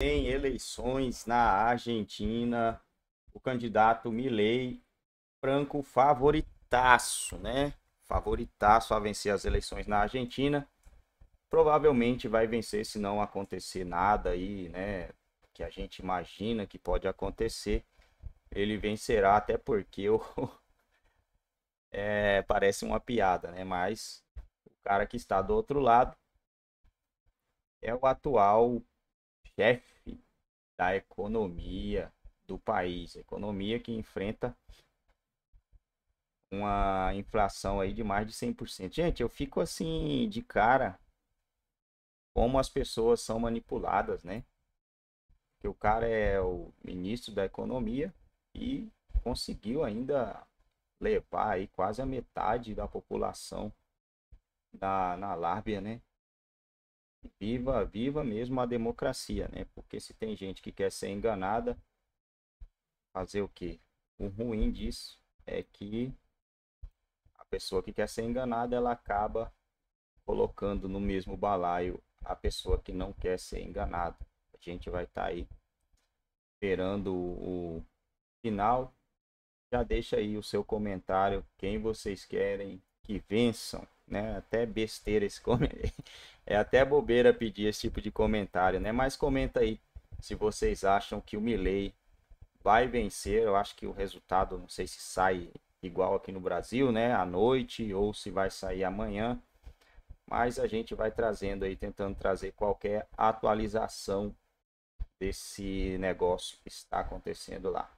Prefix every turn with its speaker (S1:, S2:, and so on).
S1: Em eleições na Argentina, o candidato Milei Franco favoritaço, né? Favoritaço a vencer as eleições na Argentina. Provavelmente vai vencer se não acontecer nada aí, né? Que a gente imagina que pode acontecer. Ele vencerá, até porque o... é, parece uma piada, né? Mas o cara que está do outro lado é o atual chefe da economia do país, economia que enfrenta uma inflação aí de mais de 100%. Gente, eu fico assim de cara como as pessoas são manipuladas, né? Que o cara é o ministro da economia e conseguiu ainda levar aí quase a metade da população na, na lábia, né? viva, viva mesmo a democracia, né? Porque se tem gente que quer ser enganada, fazer o quê? O ruim disso é que a pessoa que quer ser enganada, ela acaba colocando no mesmo balaio a pessoa que não quer ser enganada. A gente vai estar tá aí esperando o final. Já deixa aí o seu comentário, quem vocês querem que vençam né? Até besteira esse comentário. É até bobeira pedir esse tipo de comentário, né? Mas comenta aí se vocês acham que o Milley vai vencer. Eu acho que o resultado, não sei se sai igual aqui no Brasil, né? À noite ou se vai sair amanhã. Mas a gente vai trazendo aí, tentando trazer qualquer atualização desse negócio que está acontecendo lá.